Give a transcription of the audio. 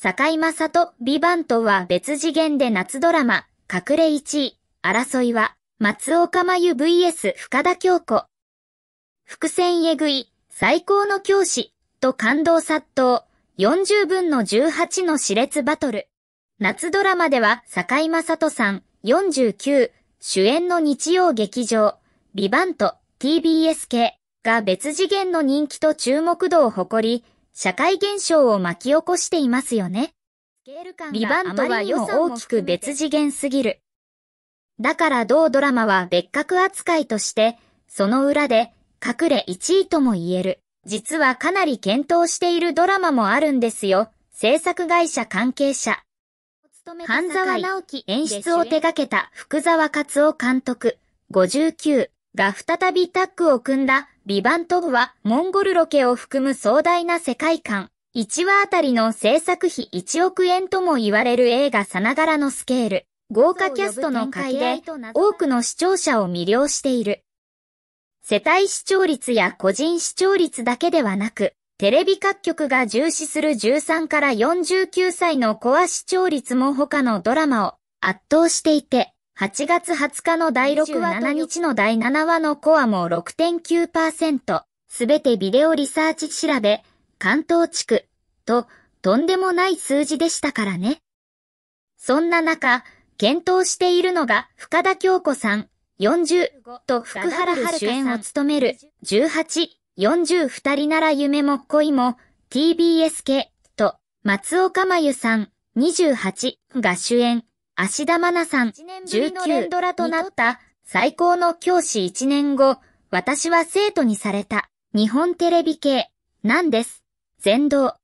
坂井正人、ビバンとは別次元で夏ドラマ、隠れ1位、争いは、松岡真由 VS 深田京子。伏線えぐい、最高の教師、と感動殺到、40分の18の熾烈バトル。夏ドラマでは、坂井正人さん、49、主演の日曜劇場、ビバンと TBS 系が別次元の人気と注目度を誇り、社会現象を巻き起こしていますよね。リバントはよさ大きく別次元すぎる。だから同ドラマは別格扱いとして、その裏で隠れ1位とも言える。実はかなり検討しているドラマもあるんですよ。制作会社関係者。半沢直樹演出を手掛けた福沢克夫監督59が再びタッグを組んだビバント部はモンゴルロケを含む壮大な世界観、1話あたりの制作費1億円とも言われる映画さながらのスケール、豪華キャストの会で多くの視聴者を魅了している。世帯視聴率や個人視聴率だけではなく、テレビ各局が重視する13から49歳のコア視聴率も他のドラマを圧倒していて、8月20日の第6話7日の第7話のコアも6.9%、すべてビデオリサーチ調べ、関東地区、と、とんでもない数字でしたからね。そんな中、検討しているのが、深田京子さん、40と福原遥主演を務める、18、40二人なら夢も恋も、TBS 系と、松岡真由さん、28が主演、芦田愛菜さん、19連ドラとなった最高の教師1年後、私は生徒にされた日本テレビ系なんです。全道。